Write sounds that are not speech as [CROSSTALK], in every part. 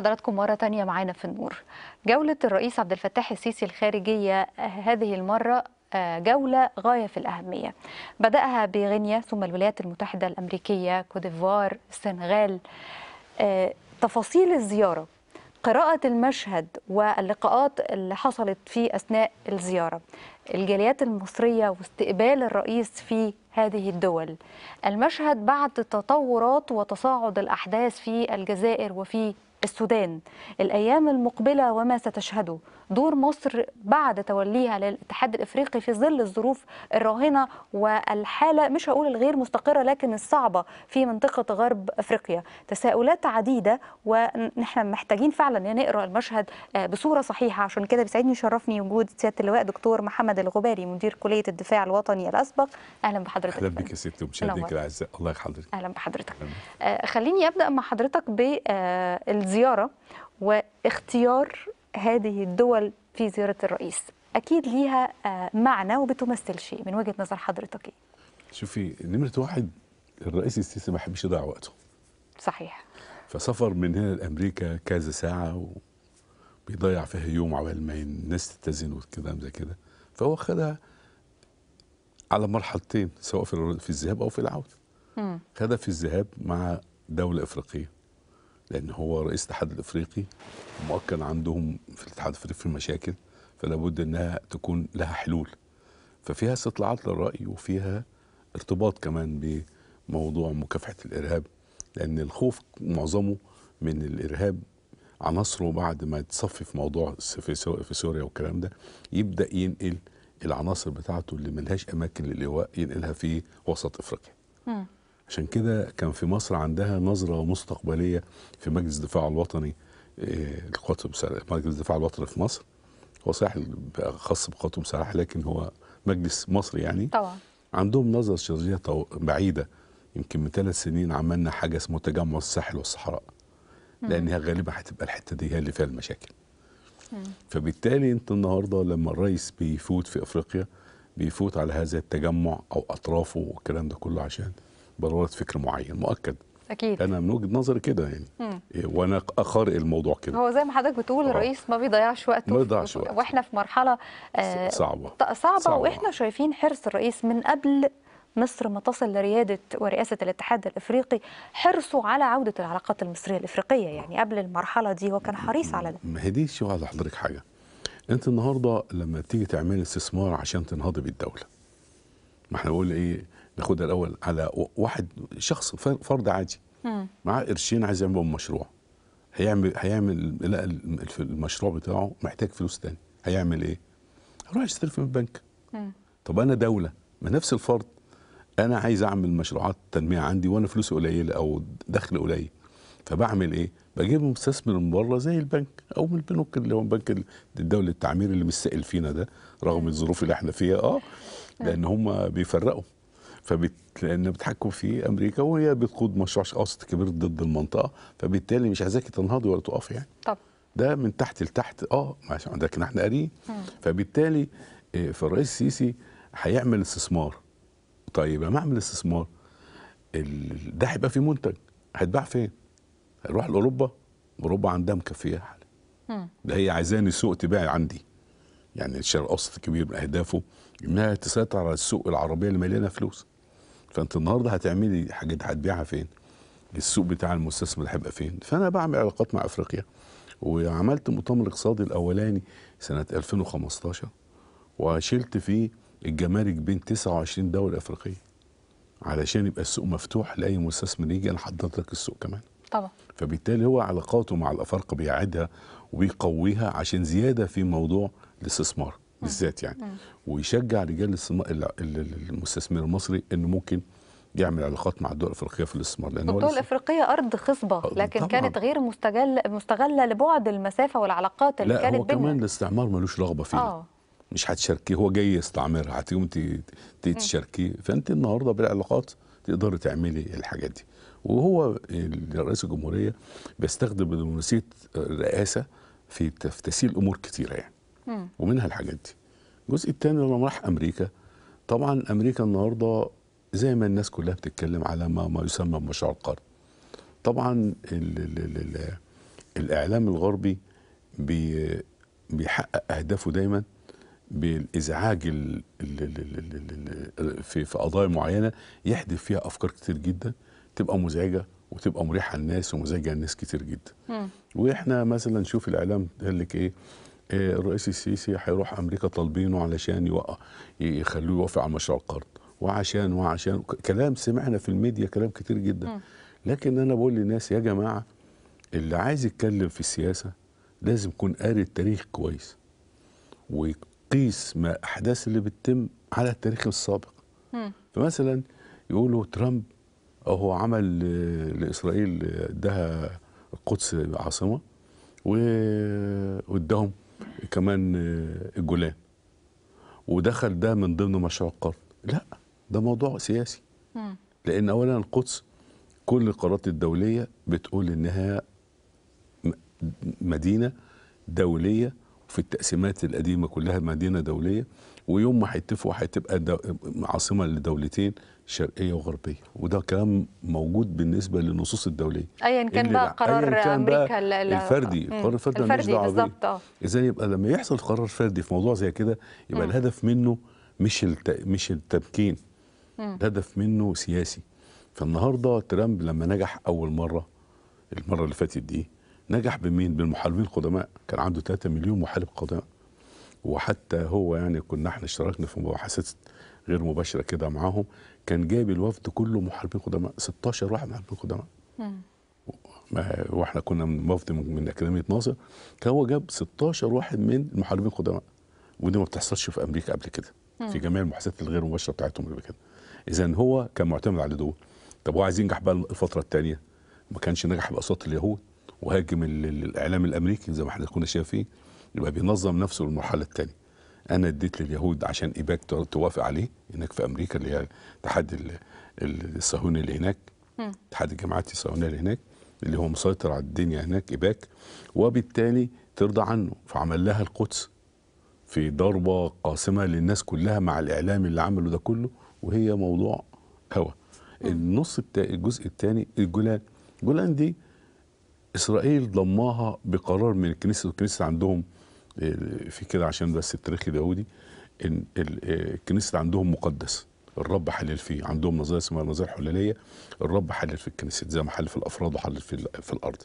حضراتكم مرة تانية معانا في النور جولة الرئيس عبد الفتاح السيسي الخارجية آه، هذه المرة آه، جولة غاية في الأهمية بدأها بغينيا ثم الولايات المتحدة الأمريكية كوديفوار السنغال آه، تفاصيل الزيارة قراءة المشهد واللقاءات اللي حصلت في أثناء الزيارة الجاليات المصرية واستقبال الرئيس في هذه الدول المشهد بعد تطورات وتصاعد الأحداث في الجزائر وفي السودان الأيام المقبلة وما ستشهده دور مصر بعد توليها للاتحاد الإفريقي في ظل الظروف الراهنة والحالة مش هقول الغير مستقرة لكن الصعبة في منطقة غرب أفريقيا تساؤلات عديدة ونحن محتاجين فعلا نقرأ المشهد آه، بصورة صحيحة عشان كده بيسعدني ويشرفني وجود سيادة اللواء دكتور محمد الغباري مدير كلية الدفاع الوطني الأسبق أهلا بحضرتك أهلا بك يا ستي الأعزاء الله يحفظك أهلا بحضرتك أهلا. آه، خليني أبدأ مع حضرتك بال آه، زيارة واختيار هذه الدول في زيارة الرئيس أكيد ليها آه، معنى وبتمثل شيء من وجهة نظر حضرتك إيه؟ شوفي نمرة واحد الرئيس السيسي ما بيحبش يضيع وقته صحيح فسفر من هنا لأمريكا كذا ساعة وبيضيع فيها يوم عبال ما الناس تتزن والكلام زي كده فهو خدها على مرحلتين سواء في الذهاب أو في العودة خدها في الذهاب مع دولة إفريقية لان هو رئيس الاتحاد الافريقي مؤكد عندهم في الاتحاد الافريقي مشاكل فلا بد انها تكون لها حلول ففيها استطلاعات للراي وفيها ارتباط كمان بموضوع مكافحه الارهاب لان الخوف معظمه من الارهاب عناصره بعد ما يتصفي في موضوع في سوريا والكلام ده يبدا ينقل العناصر بتاعته اللي ملهاش اماكن للواء ينقلها في وسط افريقيا عشان كده كان في مصر عندها نظرة مستقبلية في مجلس الدفاع الوطني آه، القوات مجلس الدفاع الوطني في مصر هو صحيح خاص بقوات المسلحه لكن هو مجلس مصري يعني طبعا عندهم نظرة استراتيجية بعيدة يمكن من ثلاث سنين عملنا حاجة اسمه تجمع الساحل والصحراء لأنها غالبا هتبقى الحتة دي هي اللي فيها المشاكل فبالتالي أنت النهاردة لما الرئيس بيفوت في أفريقيا بيفوت على هذا التجمع أو أطرافه والكلام ده كله عشان بنورد فكر معين مؤكد اكيد انا من وجهه نظري كده يعني مم. إيه، وانا اقارئ الموضوع كده هو زي ما حضرتك بتقول آه. الرئيس ما بيضيعش وقته ما بيضيعش وقته واحنا في مرحله آه صعبه صعبه, واحنا شايفين حرص الرئيس من قبل مصر ما تصل لريادة ورئاسة الاتحاد الإفريقي حرصه على عودة العلاقات المصرية الإفريقية يعني قبل المرحلة دي وكان حريص على ده ما هي دي شو عايز حضرتك حاجة أنت النهاردة لما تيجي تعملي استثمار عشان تنهضي بالدولة ما احنا بنقول إيه ناخدها الاول على واحد شخص فرد عادي معاه قرشين عايز يعمل مشروع هيعمل هيعمل لا المشروع بتاعه محتاج فلوس تاني هيعمل ايه؟ هروح يشتري في البنك طب انا دوله ما نفس الفرد انا عايز اعمل مشروعات تنميه عندي وانا فلوسي قليله او دخل قليل فبعمل ايه؟ بجيب مستثمر من بره زي البنك او من البنوك اللي هو بنك الدولي التعمير اللي مش سائل فينا ده رغم الظروف اللي احنا فيها اه لان هم بيفرقوا فبت... لان بتحكم في امريكا وهي بتقود مشروع اوسط كبير ضد المنطقه فبالتالي مش عايزاكي تنهضي ولا تقفي يعني طب ده من تحت لتحت اه لكن احنا قاريين فبالتالي آه، فالرئيس السيسي هيعمل استثمار طيب لما اعمل استثمار ده هيبقى في منتج هيتباع فين؟ هيروح لاوروبا اوروبا عندها مكفيه حاليا ده هي عايزاني السوق تباعي عندي يعني الشرق الاوسط كبير من اهدافه انها تسيطر على السوق العربيه اللي مليانه فلوس فانت النهارده هتعملي حاجات هتبيعها فين السوق بتاع المستثمر هيبقى فين فانا بعمل علاقات مع افريقيا وعملت مؤتمر الاقتصادي الاولاني سنه 2015 وشلت فيه الجمارك بين 29 دوله افريقيه علشان يبقى السوق مفتوح لاي مستثمر يجي انا حضرت لك السوق كمان طبعا فبالتالي هو علاقاته مع الافارقه بيعدها وبيقويها عشان زياده في موضوع الاستثمار بالذات يعني ويشجع رجال المستثمر المصري انه ممكن يعمل علاقات مع الدول الافريقيه في الاستثمار لان الدول الافريقيه ارض خصبه آه، لكن طبعا. كانت غير مستغل مستغله لبعد المسافه والعلاقات اللي لا كانت هو لا كمان الاستعمار ملوش رغبه فيه آه. مش هتشاركيه هو جاي يستعمرها هتقوم تشاركيه فانت النهارده بالعلاقات تقدري تعملي الحاجات دي وهو رئيس الجمهوريه بيستخدم دبلوماسيه الرئاسه آه، في تسهيل امور كثيره يعني ومنها الحاجات دي الجزء الثاني لما راح امريكا طبعا امريكا النهارده زي ما الناس كلها بتتكلم على ما, ما يسمى بمشروع القرن طبعا الـ الـ الـ الـ الاعلام الغربي بي بيحقق اهدافه دايما بالازعاج الـ الـ الـ الـ في في قضايا معينه يحدف فيها افكار كتير جدا تبقى مزعجه وتبقى مريحه للناس ومزعجه للناس كتير جدا واحنا مثلا نشوف الاعلام قال لك ايه إيه، الرئيس السيسي هيروح امريكا طالبينه علشان يوقع يخلوه يوافق على مشروع القرض وعشان وعشان كلام سمعنا في الميديا كلام كتير جدا لكن انا بقول للناس يا جماعه اللي عايز يتكلم في السياسه لازم يكون قاري التاريخ كويس ويقيس ما احداث اللي بتتم على التاريخ السابق فمثلا يقولوا ترامب هو عمل لاسرائيل ده القدس عاصمه واداهم كمان آه، الجولان ودخل ده من ضمن مشروع القرن لا ده موضوع سياسي لان اولا القدس كل القرارات الدوليه بتقول انها مدينه دوليه في التقسيمات القديمه كلها مدينه دوليه ويوم ما هيتفقوا هتبقى عاصمه لدولتين شرقيه وغربيه وده كلام موجود بالنسبه للنصوص الدوليه ايا كان بقى قرار كان امريكا بقى الفردي القرار الفردي الفردي بالظبط آه. اذا يبقى لما يحصل قرار فردي في موضوع زي كده يبقى مم. الهدف منه مش الت... مش التمكين الهدف منه سياسي فالنهارده ترامب لما نجح اول مره المره اللي فاتت دي نجح بمين بالمحاربين القدماء كان عنده 3 مليون محارب قدماء وحتى هو يعني كنا احنا اشتركنا في مباحثات غير مباشره كده معاهم كان جايب الوفد كله محاربين قدماء 16 واحد محاربين قدماء واحنا كنا من وفد من اكاديميه ناصر كان هو جاب 16 واحد من المحاربين القدماء ودي ما بتحصلش في امريكا قبل كده في جميع المباحثات الغير مباشره بتاعتهم قبل كده اذا هو كان معتمد على دول طب هو عايز ينجح بقى الفتره الثانيه ما كانش نجح باصوات اليهود وهاجم الاعلام الامريكي زي ما احنا كنا شايفين يبقى بينظم نفسه للمرحله الثانيه انا اديت لليهود عشان ايباك توافق عليه هناك في امريكا اللي هي الاتحاد الصهيوني اللي هناك اتحاد الجماعات الصهيونيه اللي هناك اللي هو مسيطر على الدنيا هناك ايباك وبالتالي ترضى عنه فعمل لها القدس في ضربه قاسمه للناس كلها مع الاعلام اللي عمله ده كله وهي موضوع هوا النص الجزء الثاني الجولان جولان دي اسرائيل ضماها بقرار من الكنيسه والكنيسه عندهم آه، في كده عشان بس التاريخ اليهودي ان آه، الكنيسه عندهم مقدس الرب حلل فيه عندهم نظريه اسمها النظريه حلاليه الرب حلل في الكنيسه زي ما حلل في الافراد وحلل في, في الارض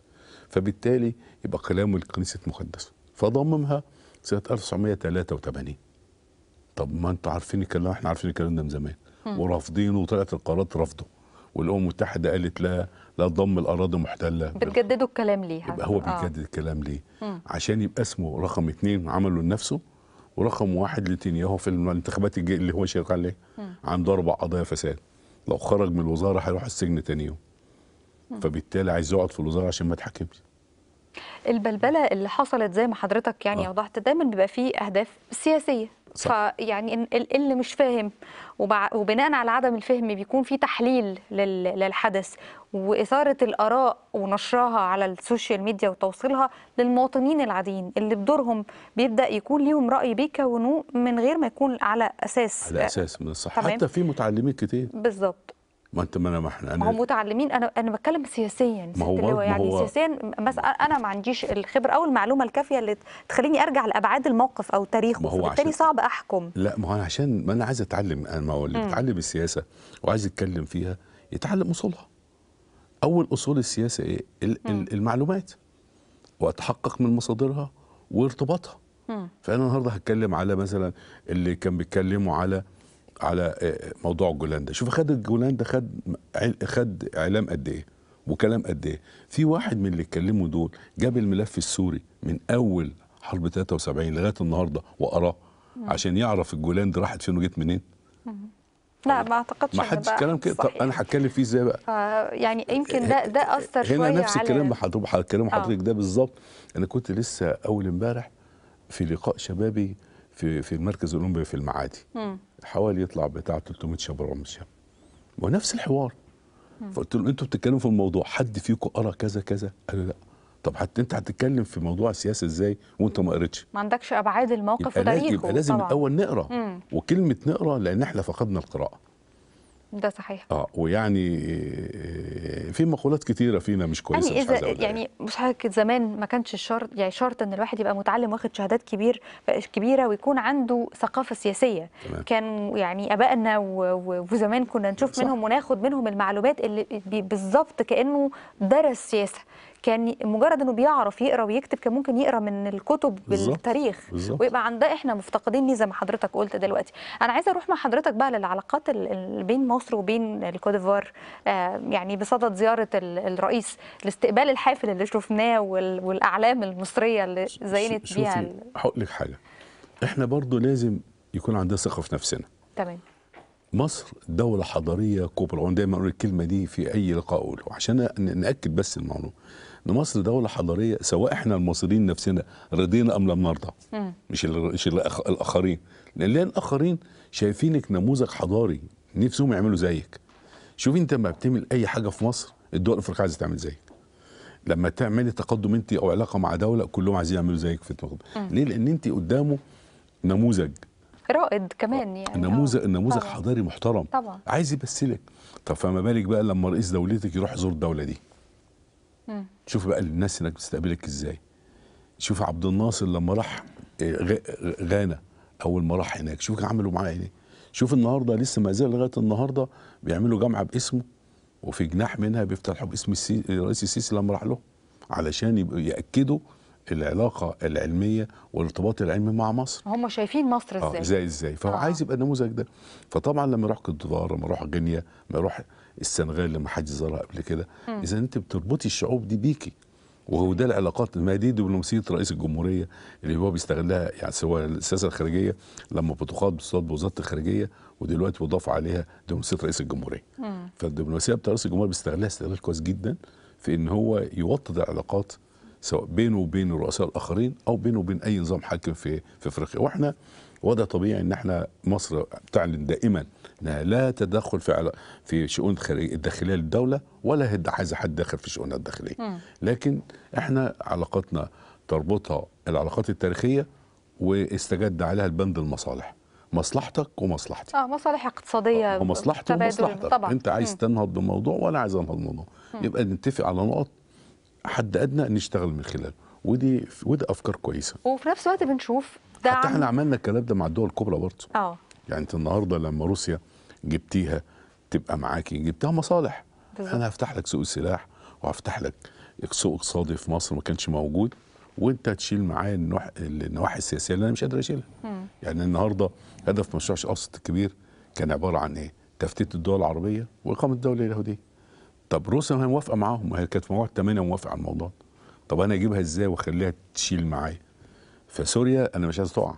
فبالتالي يبقى كلامه الكنيسه مقدس فضممها سنه 1983 طب ما انتوا عارفين الكلام احنا عارفين الكلام ده من زمان ورافضينه وطلعت القرارات رافضه والامم المتحده قالت لا لضم الاراضي المحتله بتجددوا الكلام ليها يبقى هو آه. بيجدد آه. الكلام ليه مم. عشان يبقى اسمه رقم اثنين عمله لنفسه ورقم واحد لتنياهو في الانتخابات اللي هو شارك عليه عنده اربع قضايا فساد لو خرج من الوزاره هيروح السجن تاني يوم فبالتالي عايز يقعد في الوزاره عشان ما يتحاكمش البلبله اللي حصلت زي ما حضرتك يعني آه. وضحت دايما بيبقى فيه اهداف سياسيه صح. فيعني اللي مش فاهم وبناء على عدم الفهم بيكون في تحليل للحدث وإثارة الآراء ونشرها على السوشيال ميديا وتوصيلها للمواطنين العاديين اللي بدورهم بيبدأ يكون ليهم رأي بيكونوه من غير ما يكون على أساس على أساس من الصح حتى في متعلمين كتير بالظبط ما انت ما انا ما احنا هم متعلمين انا انا بتكلم سياسيا ما هو, هو يعني هو سياسيا مثلا انا ما عنديش الخبره او المعلومه الكافيه اللي تخليني ارجع لابعاد الموقف او تاريخه فبالتالي صعب احكم لا ما هو انا عشان ما انا عايز اتعلم انا ما هو اللي بيتعلم السياسه وعايز يتكلم فيها يتعلم اصولها اول اصول السياسه ايه المعلومات واتحقق من مصادرها وارتباطها فانا النهارده هتكلم على مثلا اللي كان بيتكلموا على على آه، موضوع جولاندا ده شوف خد جولاندا ده خد خد اعلام قد ايه وكلام قد ايه في واحد من اللي اتكلموا دول جاب الملف السوري من اول حرب 73 لغايه النهارده وقراه عشان يعرف الجولان دي راحت فين وجت منين لا ما اعتقدش ما حدش كلام كده طب انا هتكلم فيه ازاي بقى يعني يمكن آه، ده آه، ده اثر هنا شويه نفس الكلام بحضرتك الكلام حضرتك ده بالظبط انا كنت لسه اول امبارح في لقاء شبابي في في المركز الاولمبي في المعادي حوالي يطلع بتاع 300 شاب 400 شاب ونفس الحوار فقلت له انتوا بتتكلموا في الموضوع حد فيكم قرا كذا كذا قال لا طب حتى انت هتتكلم في موضوع السياسه ازاي وانت ما قريتش ما عندكش ابعاد الموقف ده يبقى لازم طبعا. الاول نقرا مم. وكلمه نقرا لان احنا فقدنا القراءه ده صحيح اه ويعني آه، في مقولات كتيره فينا مش كويسه يعني اذا مش يعني مش حضرتك زمان ما كانش الشرط يعني شرط ان الواحد يبقى متعلم واخد شهادات كبير كبيره ويكون عنده ثقافه سياسيه تمام. كان يعني ابائنا وزمان كنا نشوف صح. منهم وناخد منهم المعلومات اللي بالظبط كانه درس سياسه كان مجرد انه بيعرف يقرا ويكتب كان ممكن يقرا من الكتب بالتاريخ بالزبط. ويبقى عندها احنا مفتقدين ليه زي ما حضرتك قلت دلوقتي انا عايزه اروح مع حضرتك بقى للعلاقات بين مصر وبين الكوديفوار آه يعني بصدد زياره الرئيس الاستقبال الحافل اللي شفناه والاعلام المصريه اللي زينت بيها هقول لك حاجه احنا برضو لازم يكون عندنا ثقه في نفسنا تمام مصر دولة حضارية كبرى وأنا دايما أقول الكلمة دي في أي لقاء أقوله عشان نأكد بس المعلومة ان مصر دوله حضاريه سواء احنا المصريين نفسنا رضينا ام لم نرضى مش مش الاخرين لان الاخرين شايفينك نموذج حضاري نفسهم يعملوا زيك شوف انت لما بتعمل اي حاجه في مصر الدول الافريقيه عايزه تعمل زيك لما تعملي تقدم انت او علاقه مع دوله كلهم عايزين يعملوا زيك في التقدم ليه لان انت قدامه نموذج رائد كمان آه. يعني نموذج آه. نموذج حضاري محترم طبعا عايز يبسلك طب فما بالك بقى لما رئيس دولتك يروح يزور الدوله دي مم. شوف بقى الناس هناك بتستقبلك ازاي شوف عبد الناصر لما راح آه، غانا اول ما راح هناك شوف عملوا معاه ايه شوف النهارده لسه ما زال لغايه النهارده بيعملوا جامعه باسمه وفي جناح منها بيفتحوا باسم السي... الرئيس السيسي لما راح له علشان يبقوا ياكدوا العلاقه العلميه والارتباط العلمي مع مصر هم شايفين مصر آه، ازاي آه ازاي ازاي فهو آه. عايز يبقى النموذج ده فطبعا لما يروح كوت لما يروح غينيا لما يروح السنغال لما حد زارها قبل كده اذا انت بتربطي الشعوب دي بيكي وهو ده العلاقات ما دي دبلوماسيه رئيس الجمهوريه اللي هو بيستغلها يعني سواء السياسه الخارجيه لما بتقاد بصوت بوزاره الخارجيه ودلوقتي وضاف عليها دبلوماسيه رئيس الجمهوريه. فالدبلوماسيه بتاع رئيس الجمهوريه بيستغلها استغلال كويس جدا في ان هو يوطد العلاقات سواء بينه وبين الرؤساء الاخرين او بينه وبين اي نظام حاكم في في افريقيا واحنا وده طبيعي ان احنا مصر تعلن دائما انها لا تدخل في في شؤون الداخليه للدوله ولا هي عايزه حد داخل في شؤونها الداخليه لكن احنا علاقتنا تربطها العلاقات التاريخيه واستجد عليها البند المصالح مصلحتك ومصلحتي اه مصالح اقتصاديه آه ومصلحتي ومصلحتك طبعا. انت عايز م. تنهض بموضوع وانا عايز انهض بموضوع يبقى نتفق على نقط حد ادنى نشتغل من خلاله ودي ودي افكار كويسه وفي نفس الوقت بنشوف دعم حتى احنا عملنا الكلام ده مع الدول الكبرى برضه اه يعني انت النهارده لما روسيا جبتيها تبقى معاكي جبتها مصالح بالزبط. انا هفتح لك سوق السلاح وهفتح لك سوق اقتصادي في مصر ما كانش موجود وانت تشيل معايا النواحي السياسيه اللي انا مش قادر اشيلها يعني النهارده هدف مشروع الأوسط الكبير كان عباره عن ايه؟ تفتيت الدول العربيه واقامه الدوله اليهوديه. طب روسيا ما هي موافقه معاهم ما هي كانت في 8 موافقه على الموضوع. طب انا اجيبها ازاي واخليها تشيل معايا؟ فسوريا انا مش عايز تقع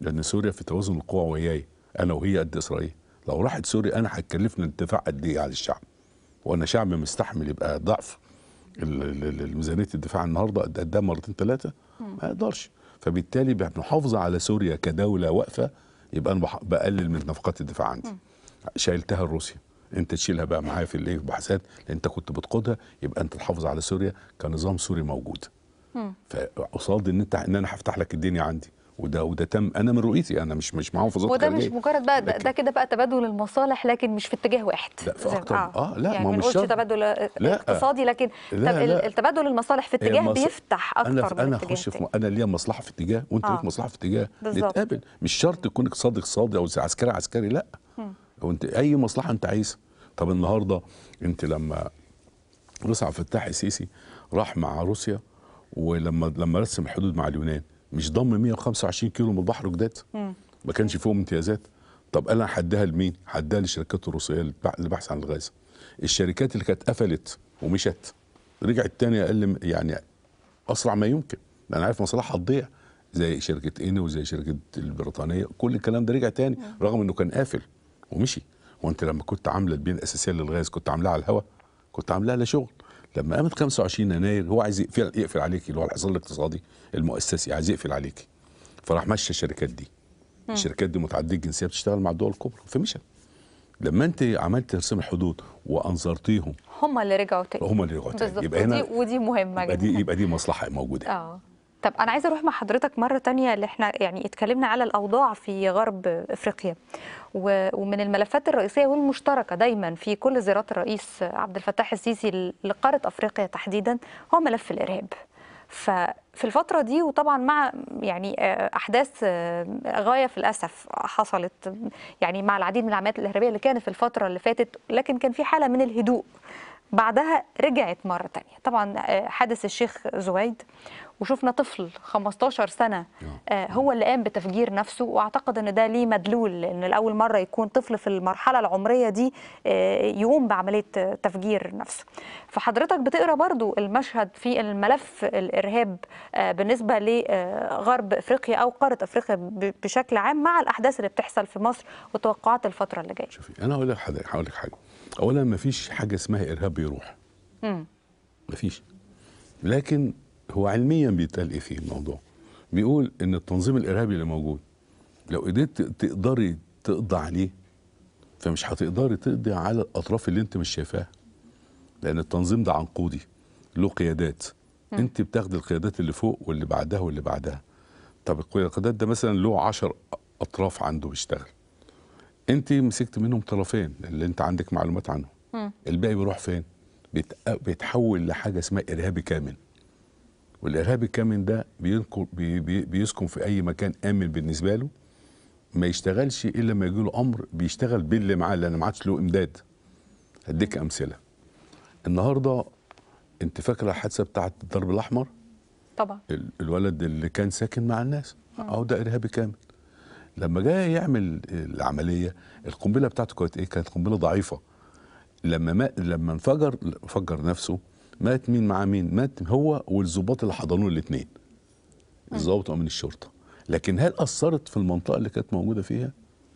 لان سوريا في توازن القوى وياي انا وهي قد اسرائيل لو راحت سوريا انا هتكلفنا الدفاع قد ايه على الشعب وانا شعب مستحمل يبقى ضعف ميزانيه الدفاع النهارده قد قدها إيه؟ مرتين ثلاثه ما اقدرش فبالتالي بنحافظ على سوريا كدوله واقفه يبقى انا بقلل من نفقات الدفاع عندي شايلتها الروسيا انت تشيلها بقى معايا في الايه البحثات لان انت كنت بتقودها يبقى انت تحافظ على سوريا كنظام سوري موجود فقصاد ان انت ان انا هفتح لك الدنيا عندي وده وده تم انا من رؤيتي انا مش مش معاهم في وده خارجية. مش مجرد بقى ده, كده بقى تبادل المصالح لكن مش في اتجاه واحد لا في اكتر آه. اه لا يعني ما مش تبادل لا. اقتصادي لكن لا طب لا. التبادل المصالح في اتجاه المص... بيفتح اكتر انا في انا اخش في م... انا ليا مصلحه في اتجاه وانت آه. ليك مصلحه في اتجاه نتقابل مش شرط يكون اقتصادي اقتصادي او عسكري عسكري لا هو انت اي مصلحه انت عايزها طب النهارده انت لما رئيس عبد الفتاح السيسي راح مع روسيا ولما لما رسم الحدود مع اليونان مش ضم 125 كيلو من البحر جداد ما كانش فيهم امتيازات طب انا حدها لمين حدها للشركات الروسيه للبحث عن الغاز الشركات اللي كانت قفلت ومشت رجعت تاني اقل يعني اسرع ما يمكن انا عارف مصالحها هتضيع زي شركه ان وزي شركه البريطانيه كل الكلام ده رجع تاني رغم انه كان قافل ومشي وانت لما كنت عامله البين الاساسيه للغاز كنت عاملاها على الهواء كنت عاملاها لشغل لما قامت 25 يناير هو عايز يقفل يقفل عليكي اللي هو الحصار الاقتصادي المؤسسي عايز يقفل عليكي فراح مشى الشركات دي مم. الشركات دي متعدده الجنسيه بتشتغل مع الدول الكبرى فمشى لما انت عملت ترسيم الحدود وانظرتيهم هم اللي رجعوا تاني هم اللي رجعوا تاني يبقى هنا ودي, مهمه جدا يبقى دي مصلحه موجوده اه طب انا عايزه اروح مع حضرتك مره تانية اللي احنا يعني اتكلمنا على الاوضاع في غرب افريقيا ومن الملفات الرئيسيه والمشتركه دايما في كل زيارات الرئيس عبد الفتاح السيسي لقاره افريقيا تحديدا هو ملف الارهاب ففي الفتره دي وطبعا مع يعني آه، احداث آه، غايه في الاسف حصلت يعني مع العديد من العمليات الارهابيه اللي كانت في الفتره اللي فاتت لكن كان في حاله من الهدوء بعدها رجعت مرة تانية طبعا آه، حادث الشيخ زويد وشفنا طفل 15 سنه آه. آه، هو اللي قام بتفجير نفسه واعتقد ان ده ليه مدلول ان لاول مره يكون طفل في المرحله العمريه دي آه، يقوم بعمليه تفجير نفسه فحضرتك بتقرا برضو المشهد في الملف الارهاب بالنسبه لغرب افريقيا او قاره افريقيا بشكل عام مع الاحداث اللي بتحصل في مصر وتوقعات الفتره اللي جايه شوفي انا هقول هقول لك حاجه اولا ما فيش حاجه اسمها ارهاب بيروح ما فيش لكن هو علميا بيتقال ايه في الموضوع بيقول ان التنظيم الارهابي اللي موجود لو قدرت تقدري تقضي عليه فمش هتقدري تقضي على الاطراف اللي انت مش شايفاها لان التنظيم ده عنقودي له قيادات انت بتاخدي القيادات اللي فوق واللي بعدها واللي بعدها طب القيادات ده مثلا له 10 اطراف عنده بيشتغل انت مسكت منهم طرفين اللي انت عندك معلومات عنهم الباقي بيروح فين بيتحول لحاجه اسمها ارهابي كامل والارهاب الكامن ده بيسكن في اي مكان امن بالنسبه له ما يشتغلش الا لما يجي له امر بيشتغل باللي معاه لان ما عادش له امداد هديك امثله النهارده انت فاكره الحادثه بتاعه الضرب الاحمر طبعا الولد اللي كان ساكن مع الناس آه. اهو ده ارهابي كامل لما جاء يعمل العمليه القنبله بتاعته كانت ايه كانت قنبله ضعيفه لما ما لما انفجر فجر نفسه مات مين مع مين مات هو والظباط اللي حضنوه الاثنين الظابط وامين الشرطه لكن هل اثرت في المنطقه اللي كانت موجوده فيها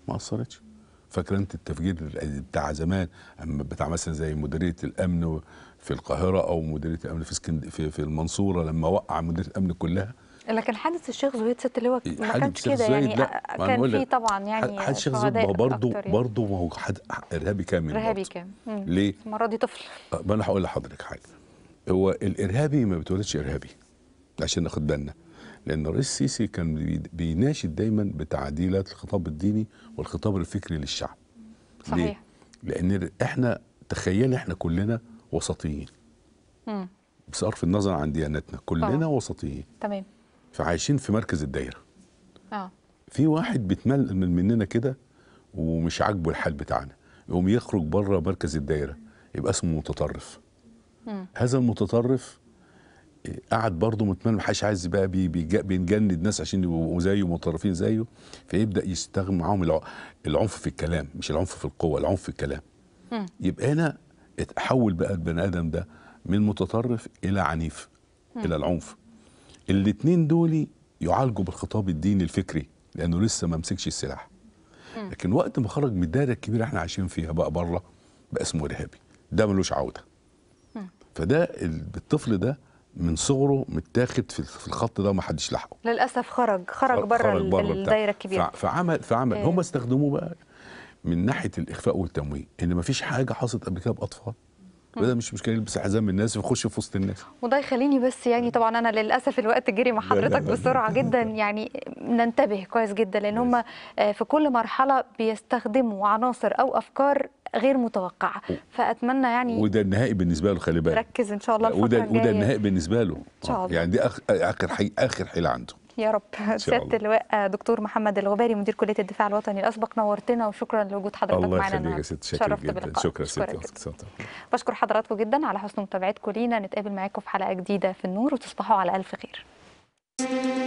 ما اثرتش فاكره انت التفجير بتاع زمان اما بتاع مثلا زي مديريه الامن في القاهره او مديريه الامن في اسكند في, في المنصوره لما وقع مديريه الامن كلها لكن حادث الشيخ زهيد ست اللي إيه، هو ما كانش كده يعني لا. آه، كان في طبعا يعني حادث الشيخ زهيد برضه برضه ما هو حد ارهابي كامل ارهابي كامل ليه؟ المره دي طفل آه، ما انا هقول لحضرتك حاجه هو الارهابي ما بتولدش ارهابي عشان ناخد بالنا لان الرئيس السيسي كان بيناشد دايما بتعديلات الخطاب الديني والخطاب الفكري للشعب صحيح ليه؟ لان احنا تخيل احنا كلنا وسطيين امم بصرف النظر عن ديانتنا كلنا أوه. وسطيين تمام فعايشين في مركز الدايره اه في واحد بيتمل من مننا كده ومش عاجبه الحال بتاعنا يقوم يخرج بره مركز الدايره يبقى اسمه متطرف هذا المتطرف قعد برضه ما محدش عايز بقى بينجند ناس عشان يبقوا زيه متطرفين زيه فيبدا يستخدم معاهم العنف في الكلام مش العنف في القوه العنف في الكلام م. يبقى هنا اتحول بقى البني ادم ده من متطرف الى عنيف م. الى العنف الاثنين دول يعالجوا بالخطاب الديني الفكري لانه لسه ما مسكش السلاح لكن وقت ما خرج من الدايره الكبيره احنا عايشين فيها بقى بره بقى اسمه ارهابي ده ملوش عوده فده الطفل ده من صغره متاخد في الخط ده ومحدش لحقه للاسف خرج خرج بره الدايره الكبيره فعمل فعمل إيه. هم استخدموه بقى من ناحيه الاخفاء والتمويه ان ما فيش حاجه حصلت قبل كده باطفال وده مش مشكله يلبس حزام الناس ويخش في وسط الناس وده يخليني بس يعني طبعا انا للاسف الوقت جري مع حضرتك بسرعه جدا [LAUGHS] يعني ننتبه كويس جدا لان هم آه، في كل مرحله بيستخدموا عناصر او افكار غير متوقعه فاتمنى يعني وده النهائي بالنسبه له خلي بالك ركز ان شاء الله الفتره وده وده النهائي بالنسبه له ان شاء الله يعني دي اخر حي اخر حيله عنده يا رب سياده اللواء دكتور محمد الغباري مدير كليه الدفاع الوطني الاسبق نورتنا وشكرا لوجود حضرتك الله معنا الله يخليك يا ست شكرا جدا شكرا ست بشكر حضراتكم جدا على حسن متابعتكم لينا نتقابل معاكم في حلقه جديده في النور وتصبحوا على الف خير